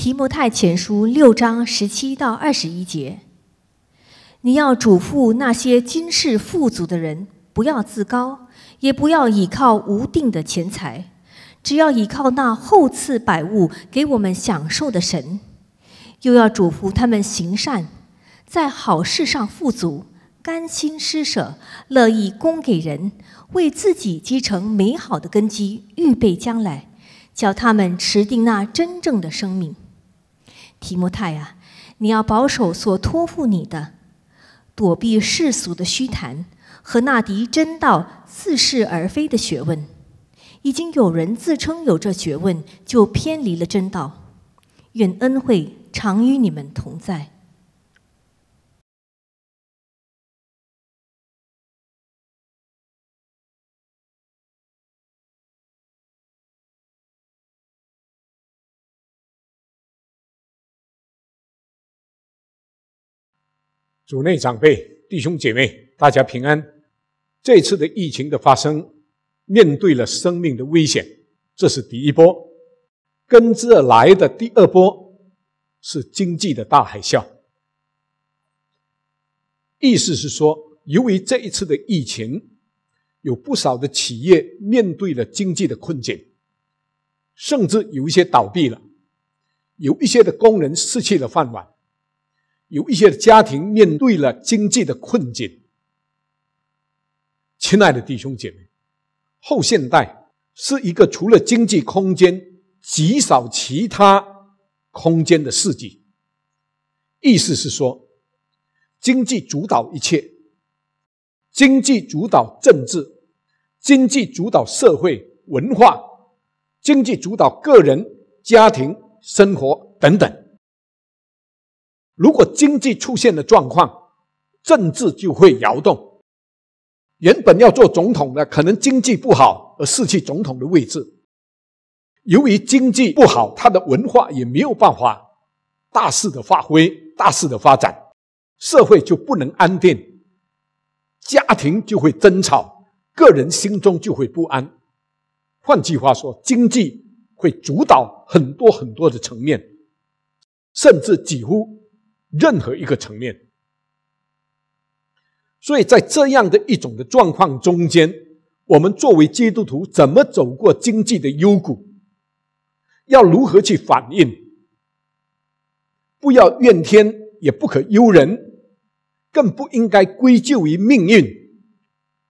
提摩太前书六章十七到二十一节，你要嘱咐那些今世富足的人，不要自高，也不要倚靠无定的钱财，只要倚靠那厚赐百物给我们享受的神；又要嘱咐他们行善，在好事上富足，甘心施舍，乐意供给人，为自己积成美好的根基，预备将来，叫他们持定那真正的生命。提摩太啊，你要保守所托付你的，躲避世俗的虚谈和那敌真道、似是而非的学问。已经有人自称有这学问，就偏离了真道。愿恩惠常与你们同在。族内长辈、弟兄姐妹，大家平安。这次的疫情的发生，面对了生命的危险，这是第一波。跟着来的第二波是经济的大海啸。意思是说，由于这一次的疫情，有不少的企业面对了经济的困境，甚至有一些倒闭了，有一些的工人失去了饭碗。有一些家庭面对了经济的困境，亲爱的弟兄姐妹，后现代是一个除了经济空间极少其他空间的世纪。意思是说，经济主导一切，经济主导政治，经济主导社会文化，经济主导个人家庭生活等等。如果经济出现了状况，政治就会摇动。原本要做总统的，可能经济不好而失去总统的位置。由于经济不好，他的文化也没有办法大肆的发挥、大肆的发展，社会就不能安定，家庭就会争吵，个人心中就会不安。换句话说，经济会主导很多很多的层面，甚至几乎。任何一个层面，所以在这样的一种的状况中间，我们作为基督徒怎么走过经济的幽谷？要如何去反应？不要怨天，也不可忧人，更不应该归咎于命运，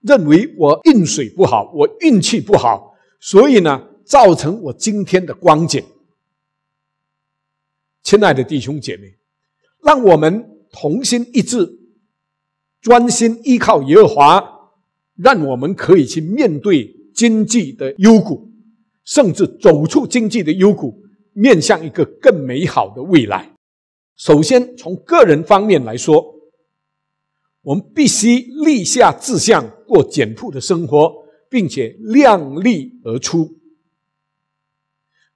认为我运水不好，我运气不好，所以呢，造成我今天的光景。亲爱的弟兄姐妹。让我们同心一致，专心依靠耶和华，让我们可以去面对经济的幽谷，甚至走出经济的幽谷，面向一个更美好的未来。首先，从个人方面来说，我们必须立下志向，过简朴的生活，并且量力而出。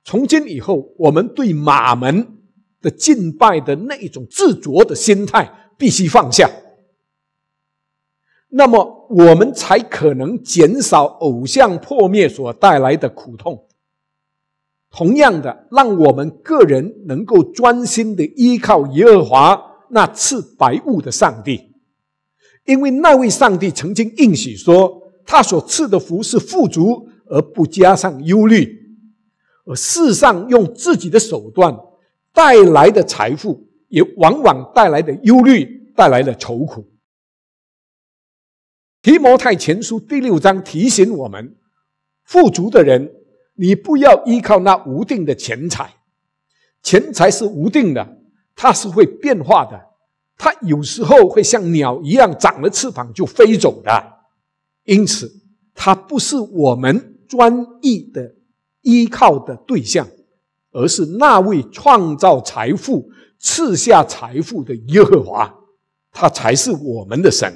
从今以后，我们对马门。的敬拜的那一种自着的心态必须放下，那么我们才可能减少偶像破灭所带来的苦痛。同样的，让我们个人能够专心的依靠耶和华那赐白物的上帝，因为那位上帝曾经应许说，他所赐的福是富足而不加上忧虑，而世上用自己的手段。带来的财富，也往往带来的忧虑，带来的愁苦。提摩太前书第六章提醒我们：富足的人，你不要依靠那无定的钱财。钱财是无定的，它是会变化的，它有时候会像鸟一样，长了翅膀就飞走的。因此，它不是我们专一的依靠的对象。而是那位创造财富、赐下财富的耶和华，他才是我们的神。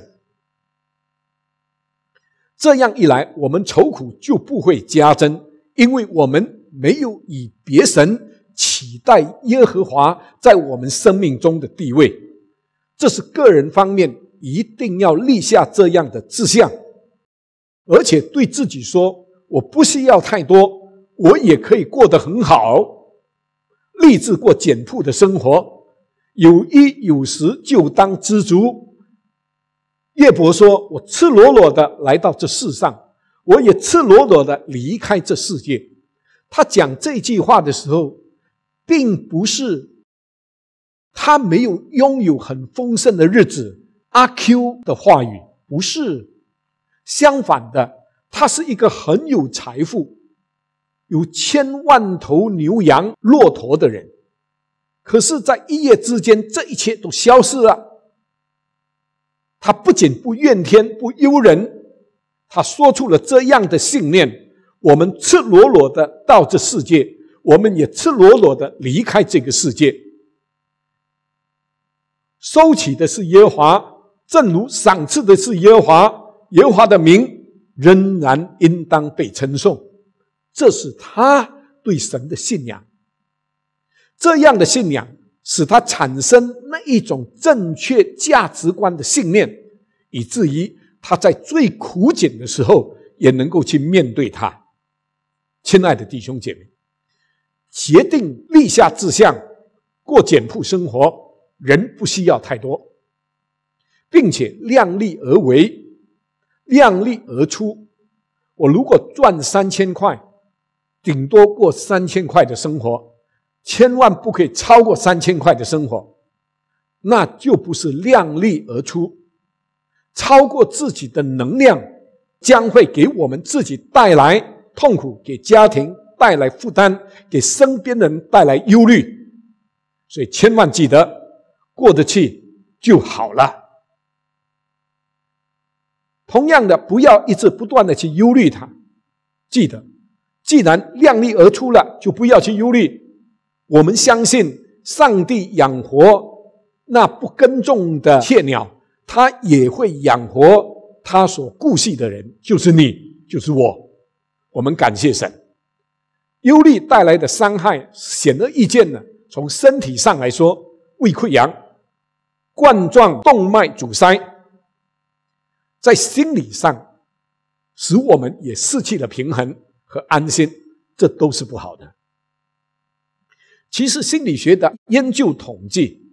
这样一来，我们愁苦就不会加增，因为我们没有以别神取代耶和华在我们生命中的地位。这是个人方面一定要立下这样的志向，而且对自己说：“我不需要太多，我也可以过得很好。”立志过简朴的生活，有衣有食就当知足。叶伯说：“我赤裸裸的来到这世上，我也赤裸裸的离开这世界。”他讲这句话的时候，并不是他没有拥有很丰盛的日子。阿 Q 的话语不是，相反的，他是一个很有财富。有千万头牛羊、骆驼的人，可是，在一夜之间，这一切都消失了。他不仅不怨天不尤人，他说出了这样的信念：我们赤裸裸的到这世界，我们也赤裸裸的离开这个世界。收起的是耶和华，正如赏赐的是耶和华，耶和华的名仍然应当被称颂。这是他对神的信仰，这样的信仰使他产生那一种正确价值观的信念，以至于他在最苦紧的时候也能够去面对他。亲爱的弟兄姐妹，决定立下志向，过简朴生活，人不需要太多，并且量力而为，量力而出。我如果赚三千块。顶多过三千块的生活，千万不可以超过三千块的生活，那就不是量力而出。超过自己的能量，将会给我们自己带来痛苦，给家庭带来负担，给身边人带来忧虑。所以千万记得，过得去就好了。同样的，不要一直不断的去忧虑它，记得。既然量力而出了，就不要去忧虑。我们相信，上帝养活那不耕种的雀鸟，他也会养活他所顾惜的人，就是你，就是我。我们感谢神。忧虑带来的伤害显而易见呢。从身体上来说，胃溃疡、冠状动脉阻塞；在心理上，使我们也失去了平衡。和安心，这都是不好的。其实心理学的研究统计，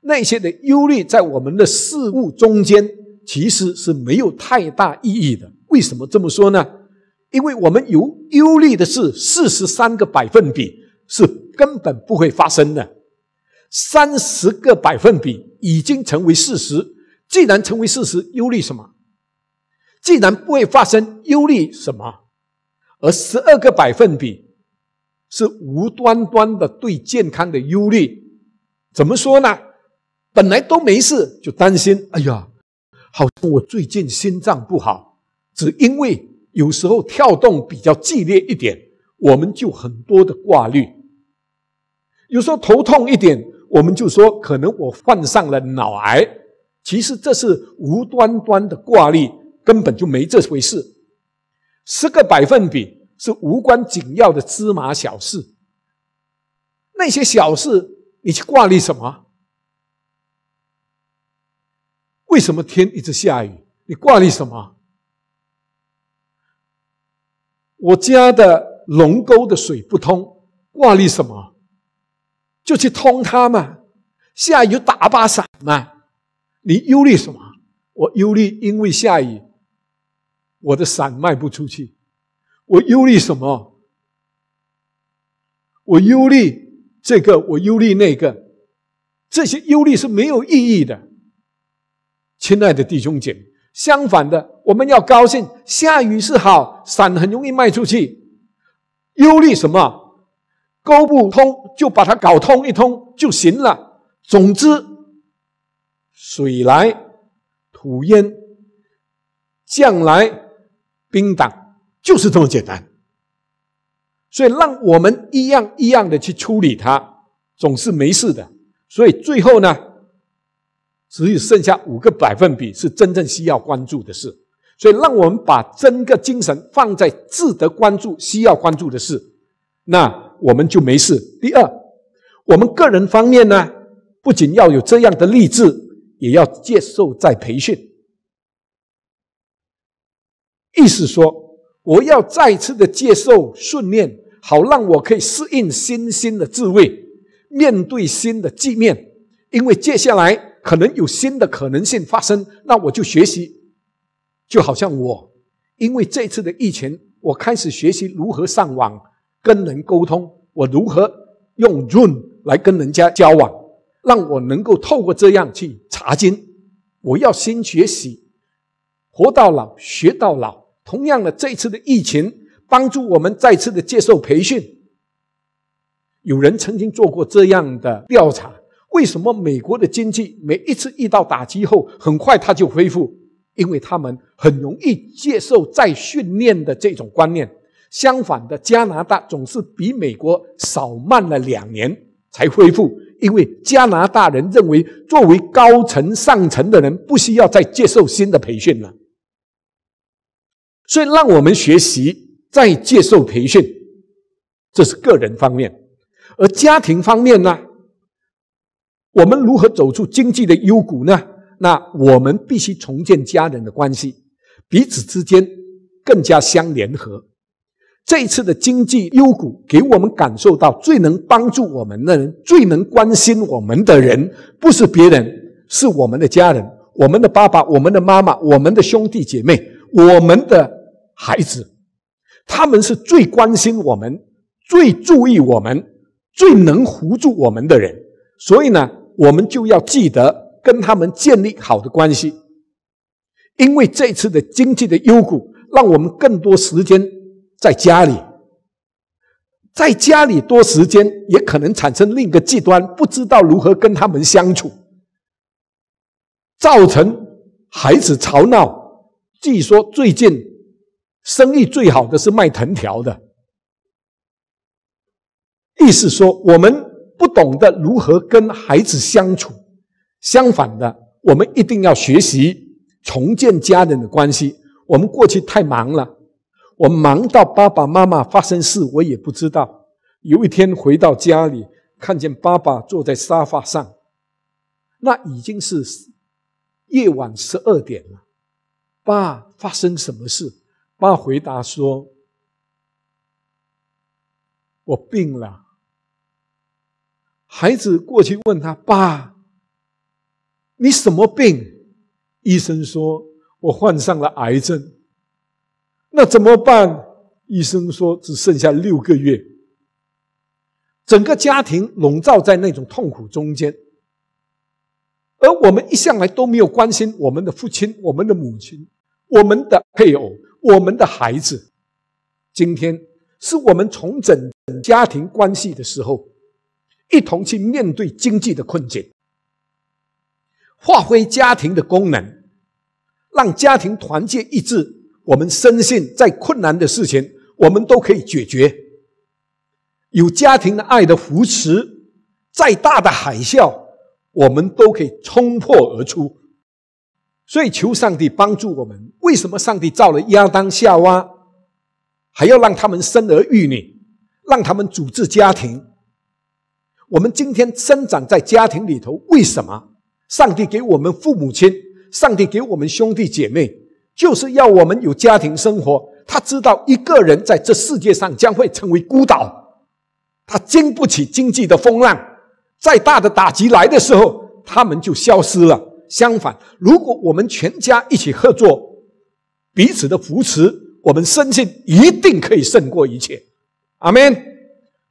那些的忧虑在我们的事物中间其实是没有太大意义的。为什么这么说呢？因为我们有忧虑的是四十三个百分比是根本不会发生的，三十个百分比已经成为事实。既然成为事实，忧虑什么？既然不会发生，忧虑什么？而十二个百分比是无端端的对健康的忧虑，怎么说呢？本来都没事，就担心。哎呀，好像我最近心脏不好，只因为有时候跳动比较剧烈一点，我们就很多的挂虑。有时候头痛一点，我们就说可能我患上了脑癌，其实这是无端端的挂虑，根本就没这回事。十个百分比是无关紧要的芝麻小事。那些小事，你去挂虑什么？为什么天一直下雨？你挂虑什么？我家的龙沟的水不通，挂虑什么？就去通它嘛。下雨打把伞嘛。你忧虑什么？我忧虑因为下雨。我的伞卖不出去，我忧虑什么？我忧虑这个，我忧虑那个，这些忧虑是没有意义的，亲爱的弟兄姐。相反的，我们要高兴，下雨是好，伞很容易卖出去。忧虑什么？沟不通就把它搞通一通就行了。总之，水来土淹，将来。冰党就是这么简单，所以让我们一样一样的去处理它，总是没事的。所以最后呢，只有剩下五个百分比是真正需要关注的事。所以让我们把整个精神放在值得关注、需要关注的事，那我们就没事。第二，我们个人方面呢，不仅要有这样的励志，也要接受再培训。意思说，我要再次的接受训练，好让我可以适应新新的职位，面对新的局面。因为接下来可能有新的可能性发生，那我就学习，就好像我因为这次的疫情，我开始学习如何上网跟人沟通，我如何用 Zoom 来跟人家交往，让我能够透过这样去查经。我要先学习。活到老学到老。同样的，这次的疫情帮助我们再次的接受培训。有人曾经做过这样的调查：为什么美国的经济每一次遇到打击后，很快它就恢复？因为他们很容易接受再训练的这种观念。相反的，加拿大总是比美国少慢了两年才恢复，因为加拿大人认为，作为高层上层的人，不需要再接受新的培训了。所以，让我们学习再接受培训，这是个人方面；而家庭方面呢，我们如何走出经济的幽谷呢？那我们必须重建家人的关系，彼此之间更加相联合。这一次的经济幽谷，给我们感受到最能帮助我们的人、最能关心我们的人，不是别人，是我们的家人——我们的爸爸、我们的妈妈、我们的兄弟姐妹、我们的。孩子，他们是最关心我们、最注意我们、最能扶助我们的人，所以呢，我们就要记得跟他们建立好的关系。因为这次的经济的优谷，让我们更多时间在家里，在家里多时间也可能产生另一个极端，不知道如何跟他们相处，造成孩子吵闹。据说最近。生意最好的是卖藤条的，意思说我们不懂得如何跟孩子相处，相反的，我们一定要学习重建家人的关系。我们过去太忙了，我忙到爸爸妈妈发生事我也不知道。有一天回到家里，看见爸爸坐在沙发上，那已经是夜晚十二点了。爸发生什么事？爸回答说：“我病了。”孩子过去问他：“爸，你什么病？”医生说：“我患上了癌症。”那怎么办？医生说：“只剩下六个月。”整个家庭笼罩在那种痛苦中间，而我们一向来都没有关心我们的父亲、我们的母亲、我们的配偶。我们的孩子，今天是我们重整家庭关系的时候，一同去面对经济的困境，发挥家庭的功能，让家庭团结一致。我们深信，在困难的事情，我们都可以解决。有家庭的爱的扶持，再大的海啸，我们都可以冲破而出。所以求上帝帮助我们。为什么上帝造了亚当、夏娃，还要让他们生儿育女，让他们组织家庭？我们今天生长在家庭里头，为什么上帝给我们父母亲，上帝给我们兄弟姐妹，就是要我们有家庭生活？他知道一个人在这世界上将会成为孤岛，他经不起经济的风浪，再大的打击来的时候，他们就消失了。相反，如果我们全家一起合作，彼此的扶持，我们深信一定可以胜过一切，阿门。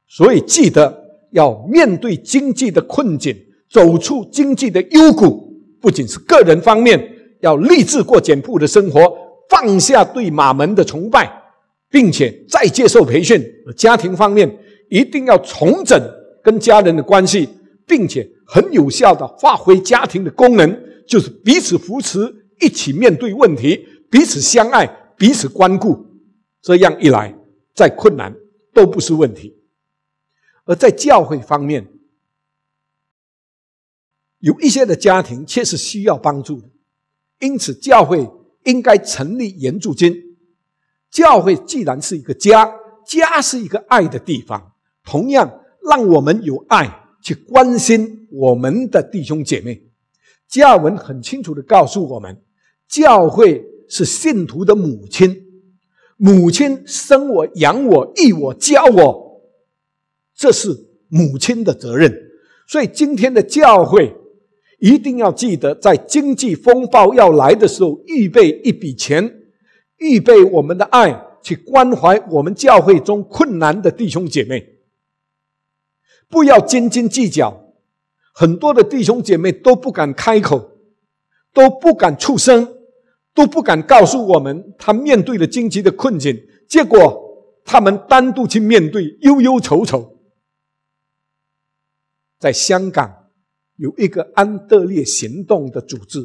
所以记得要面对经济的困境，走出经济的幽谷，不仅是个人方面要立志过简朴的生活，放下对马门的崇拜，并且再接受培训；家庭方面一定要重整跟家人的关系，并且很有效的发挥家庭的功能。就是彼此扶持，一起面对问题，彼此相爱，彼此关顾。这样一来，再困难都不是问题。而在教会方面，有一些的家庭确实需要帮助，的，因此教会应该成立援助金。教会既然是一个家，家是一个爱的地方，同样让我们有爱去关心我们的弟兄姐妹。加文很清楚地告诉我们，教会是信徒的母亲，母亲生我养我育我教我，这是母亲的责任。所以今天的教会一定要记得，在经济风暴要来的时候，预备一笔钱，预备我们的爱去关怀我们教会中困难的弟兄姐妹，不要斤斤计较。很多的弟兄姐妹都不敢开口，都不敢出声，都不敢告诉我们他面对的经济的困境。结果他们单独去面对忧忧愁愁。在香港，有一个安德烈行动的组织，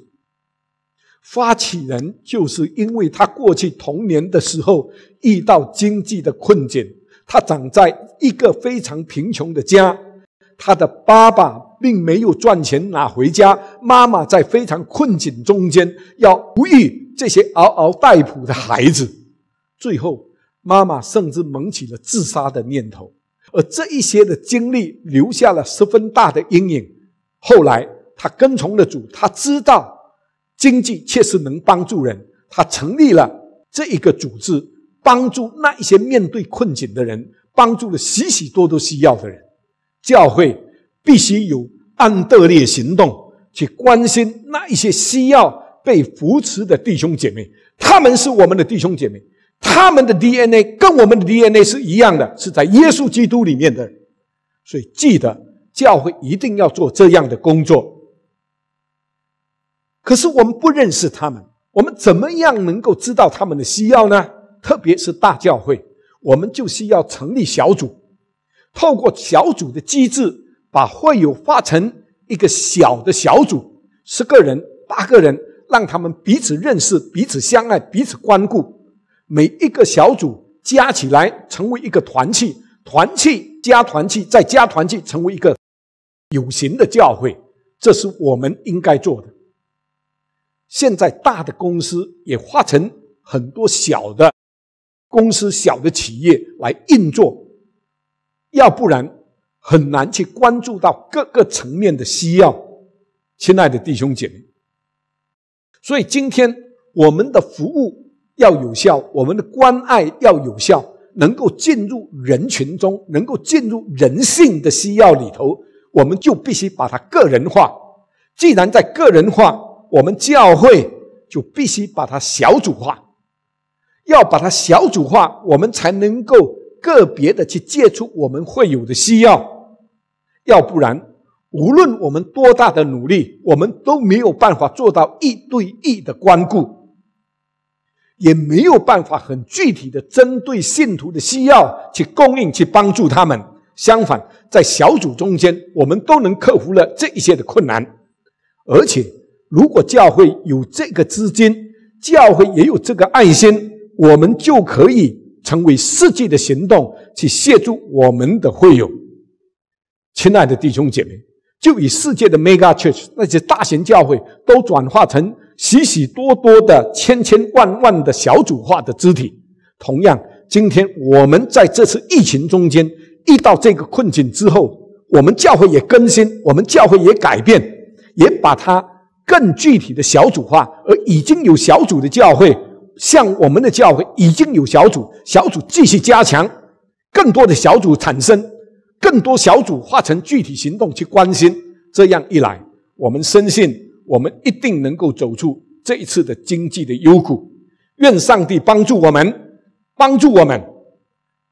发起人就是因为他过去童年的时候遇到经济的困境，他长在一个非常贫穷的家。他的爸爸并没有赚钱拿回家，妈妈在非常困境中间要哺育这些嗷嗷待哺的孩子，最后妈妈甚至萌起了自杀的念头，而这一些的经历留下了十分大的阴影。后来他跟从了主，他知道经济确实能帮助人，他成立了这一个组织，帮助那一些面对困境的人，帮助了许许多多需要的人。教会必须有按特列行动去关心那一些需要被扶持的弟兄姐妹，他们是我们的弟兄姐妹，他们的 DNA 跟我们的 DNA 是一样的，是在耶稣基督里面的。所以，记得教会一定要做这样的工作。可是，我们不认识他们，我们怎么样能够知道他们的需要呢？特别是大教会，我们就需要成立小组。透过小组的机制，把会有化成一个小的小组，十个人、八个人，让他们彼此认识、彼此相爱、彼此关顾。每一个小组加起来成为一个团契，团契加团契再加团契，成为一个有形的教会。这是我们应该做的。现在大的公司也化成很多小的公司、小的企业来运作。要不然很难去关注到各个层面的需要，亲爱的弟兄姐妹。所以今天我们的服务要有效，我们的关爱要有效，能够进入人群中，能够进入人性的需要里头，我们就必须把它个人化。既然在个人化，我们教会就必须把它小组化。要把它小组化，我们才能够。个别的去借出我们会有的需要，要不然，无论我们多大的努力，我们都没有办法做到一对一的关顾，也没有办法很具体的针对信徒的需要去供应、去帮助他们。相反，在小组中间，我们都能克服了这一些的困难。而且，如果教会有这个资金，教会也有这个爱心，我们就可以。成为世界的行动，去协助我们的会友。亲爱的弟兄姐妹，就以世界的 mega church 那些大型教会都转化成许许多多的千千万万的小组化的肢体。同样，今天我们在这次疫情中间遇到这个困境之后，我们教会也更新，我们教会也改变，也把它更具体的小组化。而已经有小组的教会。向我们的教会已经有小组，小组继续加强，更多的小组产生，更多小组化成具体行动去关心。这样一来，我们深信我们一定能够走出这一次的经济的幽谷。愿上帝帮助我们，帮助我们，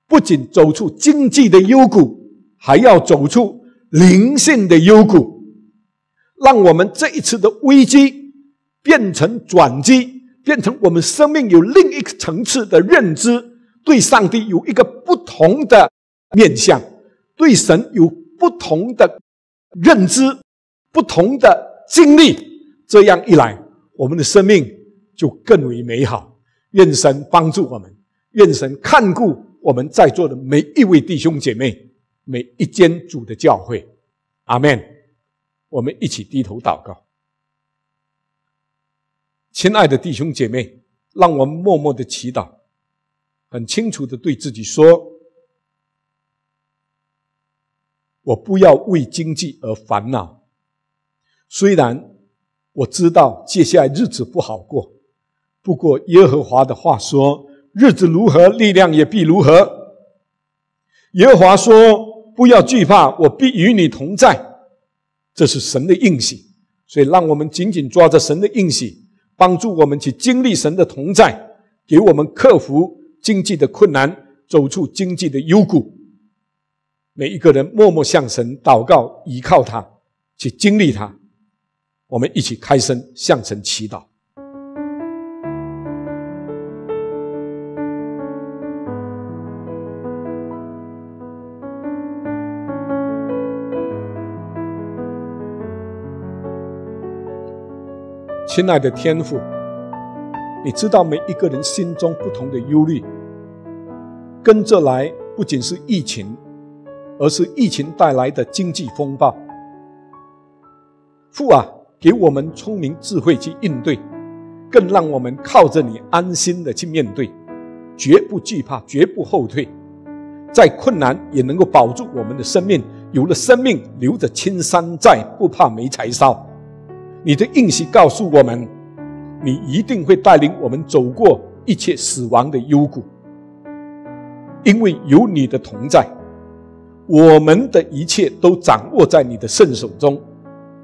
不仅走出经济的幽谷，还要走出灵性的幽谷，让我们这一次的危机变成转机。变成我们生命有另一个层次的认知，对上帝有一个不同的面向，对神有不同的认知、不同的经历。这样一来，我们的生命就更为美好。愿神帮助我们，愿神看顾我们在座的每一位弟兄姐妹，每一间主的教会。阿门。我们一起低头祷告。亲爱的弟兄姐妹，让我们默默的祈祷，很清楚的对自己说：“我不要为经济而烦恼。”虽然我知道接下来日子不好过，不过耶和华的话说：“日子如何，力量也必如何。”耶和华说：“不要惧怕，我必与你同在。”这是神的应许，所以让我们紧紧抓着神的应许。帮助我们去经历神的同在，给我们克服经济的困难，走出经济的幽谷。每一个人默默向神祷告，依靠他去经历他。我们一起开声向神祈祷。亲爱的天父，你知道每一个人心中不同的忧虑，跟着来不仅是疫情，而是疫情带来的经济风暴。父啊，给我们聪明智慧去应对，更让我们靠着你安心的去面对，绝不惧怕，绝不后退，在困难也能够保住我们的生命。有了生命，留着青山在，不怕没柴烧。你的应许告诉我们，你一定会带领我们走过一切死亡的幽谷，因为有你的同在，我们的一切都掌握在你的圣手中，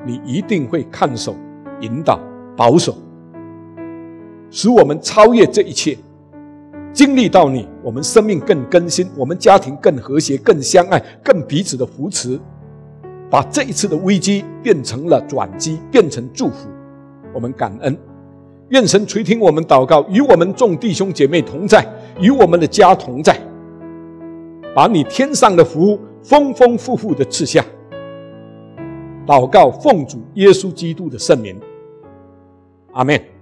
你一定会看守、引导、保守，使我们超越这一切，经历到你，我们生命更更新，我们家庭更和谐、更相爱、更彼此的扶持。把这一次的危机变成了转机，变成祝福。我们感恩，愿神垂听我们祷告，与我们众弟兄姐妹同在，与我们的家同在，把你天上的福丰丰富富的赐下。祷告奉主耶稣基督的圣名，阿门。